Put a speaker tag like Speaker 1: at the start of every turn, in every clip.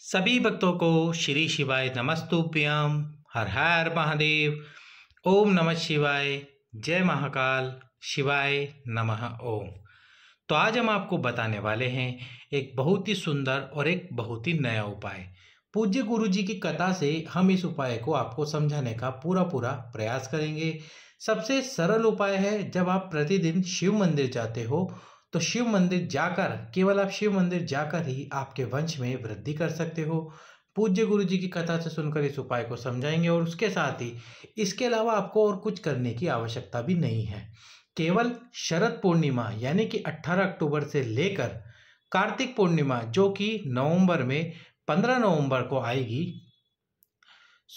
Speaker 1: सभी भक्तों को श्री शिवाय प्रियम हर हर महादेव ओम नमः शिवाय जय महाकाल शिवाय नमः ओम तो आज हम आपको बताने वाले हैं एक बहुत ही सुंदर और एक बहुत ही नया उपाय पूज्य गुरु जी की कथा से हम इस उपाय को आपको समझाने का पूरा पूरा प्रयास करेंगे सबसे सरल उपाय है जब आप प्रतिदिन शिव मंदिर जाते हो तो शिव मंदिर जाकर केवल आप शिव मंदिर जाकर ही आपके वंश में वृद्धि कर सकते हो पूज्य गुरु जी की कथा से सुनकर इस उपाय को समझाएंगे और उसके साथ ही इसके अलावा आपको और कुछ करने की आवश्यकता भी नहीं है केवल शरद पूर्णिमा यानी कि 18 अक्टूबर से लेकर कार्तिक पूर्णिमा जो कि नवंबर में 15 नवंबर को आएगी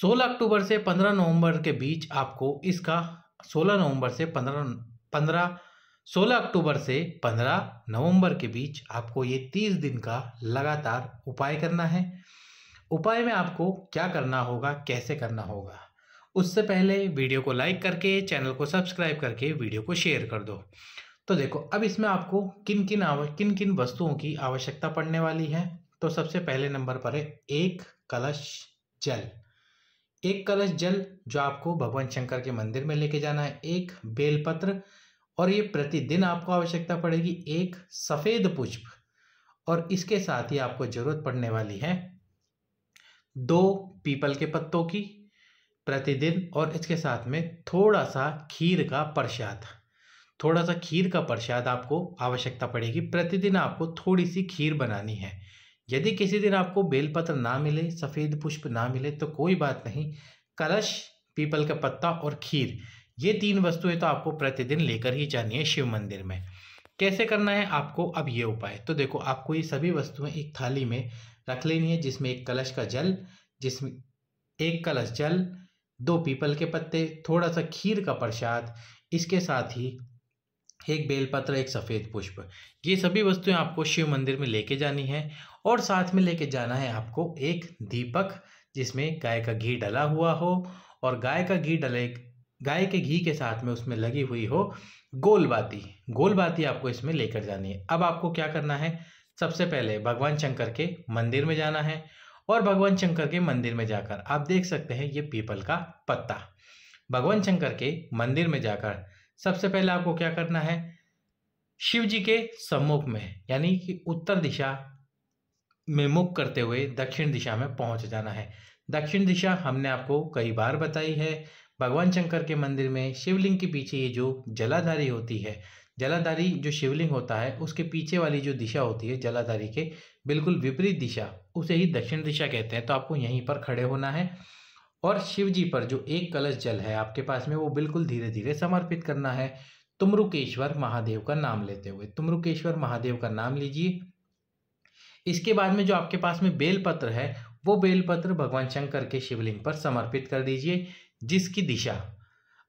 Speaker 1: 16 अक्टूबर से 15 नवंबर के बीच आपको इसका 16 नवंबर से 15 पंद्रह 16 अक्टूबर से 15 नवंबर के बीच आपको ये 30 दिन का लगातार उपाय करना है उपाय में आपको क्या करना होगा कैसे करना होगा उससे पहले वीडियो को लाइक करके चैनल को सब्सक्राइब करके वीडियो को शेयर कर दो तो देखो अब इसमें आपको किन किन आव किन किन वस्तुओं की आवश्यकता पड़ने वाली है तो सबसे पहले नंबर पर है एक कलश जल एक कलश जल जो आपको भगवान शंकर के मंदिर में लेके जाना है एक बेलपत्र और ये प्रतिदिन आपको आवश्यकता पड़ेगी एक सफ़ेद पुष्प और इसके साथ ही आपको ज़रूरत पड़ने वाली है दो पीपल के पत्तों की प्रतिदिन और इसके साथ में थोड़ा सा खीर का प्रसाद थोड़ा सा खीर का प्रसाद आपको आवश्यकता पड़ेगी प्रतिदिन आपको थोड़ी सी खीर बनानी है यदि किसी दिन आपको बेलपत्र ना मिले सफ़ेद पुष्प ना मिले तो कोई बात नहीं कलश पीपल का पत्ता और खीर ये तीन वस्तुएं तो आपको प्रतिदिन लेकर ही जानी है शिव मंदिर में कैसे करना है आपको अब ये उपाय तो देखो आपको ये सभी वस्तुएं एक थाली में रख लेनी है जिसमें एक कलश का जल जिसमें एक कलश जल दो पीपल के पत्ते थोड़ा सा खीर का प्रसाद इसके साथ ही एक बेलपत्र एक सफ़ेद पुष्प ये सभी वस्तुएं आपको शिव मंदिर में लेके जानी है और साथ में लेके जाना है आपको एक दीपक जिसमें गाय का घी डला हुआ हो और गाय का घी डले गाय के घी के साथ में उसमें लगी हुई हो गोल बाती गोल बाती आपको इसमें लेकर जानी है अब आपको क्या करना है सबसे पहले भगवान शंकर के मंदिर में जाना है और भगवान शंकर के मंदिर में जाकर आप देख सकते हैं ये पीपल का पत्ता भगवान शंकर के मंदिर में जाकर सबसे पहले आपको क्या करना है शिव जी के सम्मुख में यानी कि उत्तर दिशा में मुख करते हुए दक्षिण दिशा में पहुंच जाना है दक्षिण दिशा हमने आपको कई बार बताई है भगवान शंकर के मंदिर में शिवलिंग के पीछे ये जो जलाधारी होती है जलाधारी जो शिवलिंग होता है उसके पीछे वाली जो दिशा होती है जलाधारी के बिल्कुल विपरीत दिशा उसे ही दक्षिण दिशा कहते हैं तो आपको यहीं पर खड़े होना है और शिव जी पर जो एक कलश जल है आपके पास में वो बिल्कुल धीरे धीरे समर्पित करना है तुमरुकेश्वर महादेव का नाम लेते हुए तुमरुकेश्वर महादेव का नाम लीजिए इसके बाद में जो आपके पास में बेलपत्र है वो बेलपत्र भगवान शंकर के शिवलिंग पर समर्पित कर दीजिए जिसकी दिशा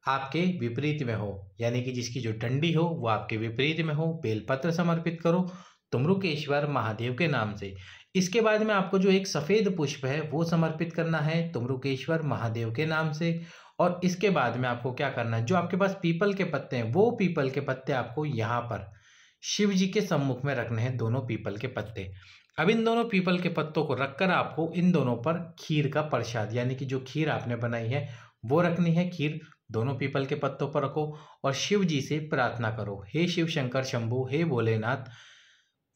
Speaker 1: आपके विपरीत में हो यानी कि जिसकी जो डंडी हो वो आपके विपरीत में हो बेलपत्र समर्पित करो तुमरुकेश्वर महादेव के नाम से इसके बाद में आपको जो एक सफ़ेद पुष्प है वो समर्पित करना है तुमरुकेश्वर महादेव के नाम से और इसके बाद में आपको क्या करना है जो आपके पास पीपल के पत्ते हैं वो पीपल के पत्ते आपको यहाँ पर शिव जी के सम्मुख में रखने हैं दोनों पीपल के पत्ते अब इन दोनों पीपल के पत्तों को रखकर आपको इन दोनों पर खीर का प्रसाद यानी कि जो खीर आपने बनाई है वो रखनी है खीर दोनों पीपल के पत्तों पर रखो और शिव जी से प्रार्थना करो हे शिव शंकर शंभु हे भोलेनाथ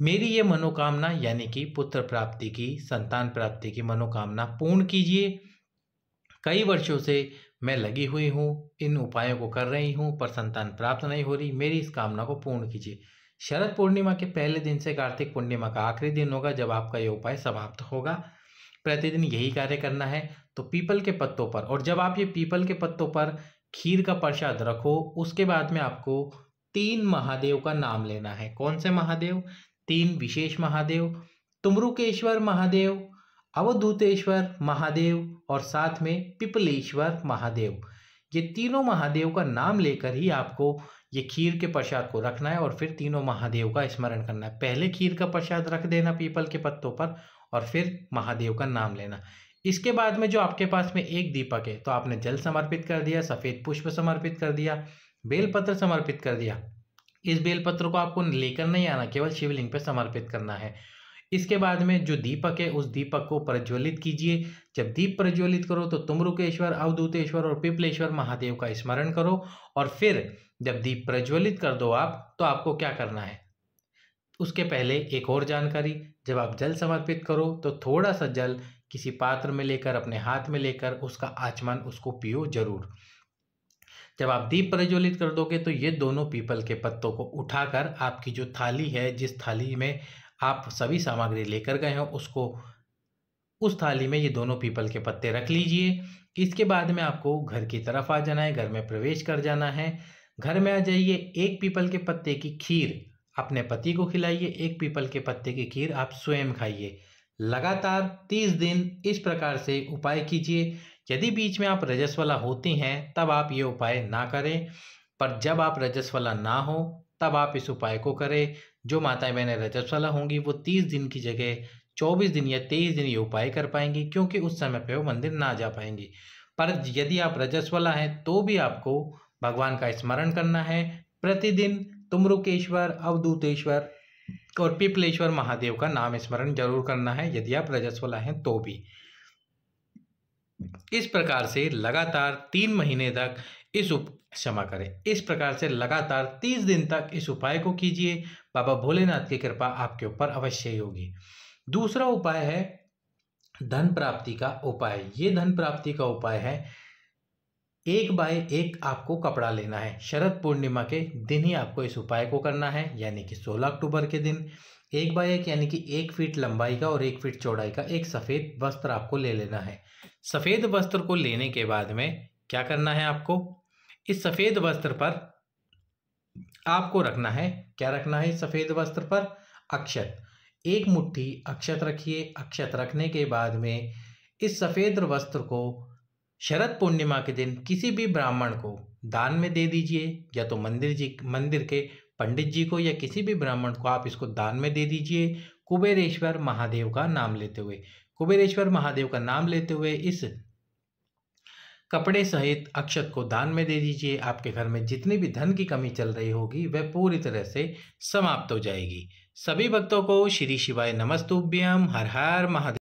Speaker 1: मेरी ये मनोकामना यानी कि पुत्र प्राप्ति की संतान प्राप्ति की मनोकामना पूर्ण कीजिए कई वर्षों से मैं लगी हुई हूँ इन उपायों को कर रही हूँ पर संतान प्राप्त नहीं हो रही मेरी इस कामना को पूर्ण कीजिए शरद पूर्णिमा के पहले दिन से कार्तिक पूर्णिमा का आखिरी दिन होगा जब आपका ये उपाय समाप्त होगा प्रतिदिन यही कार्य करना है तो पीपल के पत्तों पर और जब आप ये पीपल के पत्तों पर खीर का प्रसाद रखो उसके बाद में आपको तीन महादेव का नाम लेना है कौन से महादेव तीन विशेष महादेव तुमरुकेश्वर महादेव अवधूतेश्वर महादेव और साथ में पिपलेश्वर महादेव ये तीनों महादेव का नाम लेकर ही आपको ये खीर के प्रसाद को रखना है और फिर तीनों महादेव का स्मरण करना है पहले खीर का प्रसाद रख देना पीपल के पत्तों पर और फिर महादेव का नाम लेना इसके बाद में जो आपके पास में एक दीपक है तो आपने जल समर्पित कर दिया सफ़ेद पुष्प समर्पित कर दिया बेलपत्र समर्पित कर दिया इस बेलपत्र को आपको लेकर नहीं आना केवल शिवलिंग पर समर्पित करना है इसके बाद में जो दीपक है उस दीपक को प्रज्वलित कीजिए जब दीप प्रज्वलित करो तो तुमरुकेश्वर अवधूतेश्वर और पिपलेश्वर महादेव का स्मरण करो और फिर जब दीप प्रज्वलित कर दो आप तो आपको क्या करना है उसके पहले एक और जानकारी जब आप जल समर्पित करो तो थोड़ा सा जल किसी पात्र में लेकर अपने हाथ में लेकर उसका आचमन उसको पियो जरूर जब आप दीप प्रज्वलित कर दोगे तो ये दोनों पीपल के पत्तों को उठाकर आपकी जो थाली है जिस थाली में आप सभी सामग्री लेकर गए हो उसको उस थाली में ये दोनों पीपल के पत्ते रख लीजिए इसके बाद में आपको घर की तरफ आ जाना है घर में प्रवेश कर जाना है घर में आ जाइए एक पीपल के पत्ते की खीर अपने पति को खिलाइए एक पीपल के पत्ते की खीर आप स्वयं खाइए लगातार तीस दिन इस प्रकार से उपाय कीजिए यदि बीच में आप रजस्वला होती हैं तब आप ये उपाय ना करें पर जब आप रजस्वला ना हो तब आप इस उपाय को करें जो माताएं बहनें रजस्वला होंगी वो तीस दिन की जगह चौबीस दिन या तेईस दिन ये उपाय कर पाएंगी क्योंकि उस समय पे वो मंदिर ना जा पाएंगी पर यदि आप रजस्वला हैं तो भी आपको भगवान का स्मरण करना है प्रतिदिन तुमरुकेश्वर अवधूतेश्वर और पिपलेश्वर महादेव का नाम स्मरण जरूर करना है यदि आप रजस्वला हैं तो भी इस प्रकार से लगातार तीन महीने तक इस उप क्षमा करें इस प्रकार से लगातार तीस दिन तक इस उपाय को कीजिए बाबा भोलेनाथ की कृपा आपके ऊपर अवश्य ही होगी दूसरा उपाय है धन प्राप्ति का उपाय ये धन प्राप्ति का उपाय है एक बाय एक आपको कपड़ा लेना है शरद पूर्णिमा के दिन ही आपको इस उपाय को करना है यानी कि 16 अक्टूबर के दिन एक बाय एक यानी कि एक फीट लंबाई का और एक फीट चौड़ाई का एक सफ़ेद वस्त्र आपको ले लेना है सफ़ेद वस्त्र को लेने के बाद में क्या करना है आपको इस सफ़ेद वस्त्र पर आपको रखना है क्या रखना है सफ़ेद वस्त्र पर अक्षत एक मुट्ठी अक्षत रखिए अक्षत रखने के बाद में इस सफ़ेद वस्त्र को शरद पूर्णिमा के दिन किसी भी ब्राह्मण को दान में दे दीजिए या तो मंदिर जी मंदिर के पंडित जी को या किसी भी ब्राह्मण को आप इसको दान में दे दीजिए कुबेरेश्वर महादेव का नाम लेते हुए कुबेरेश्वर महादेव का नाम लेते हुए इस कपड़े सहित अक्षत को दान में दे दीजिए आपके घर में जितनी भी धन की कमी चल रही होगी वह पूरी तरह से समाप्त हो जाएगी सभी भक्तों को श्री शिवाय नमस्तुभ्यम हर हर महादेव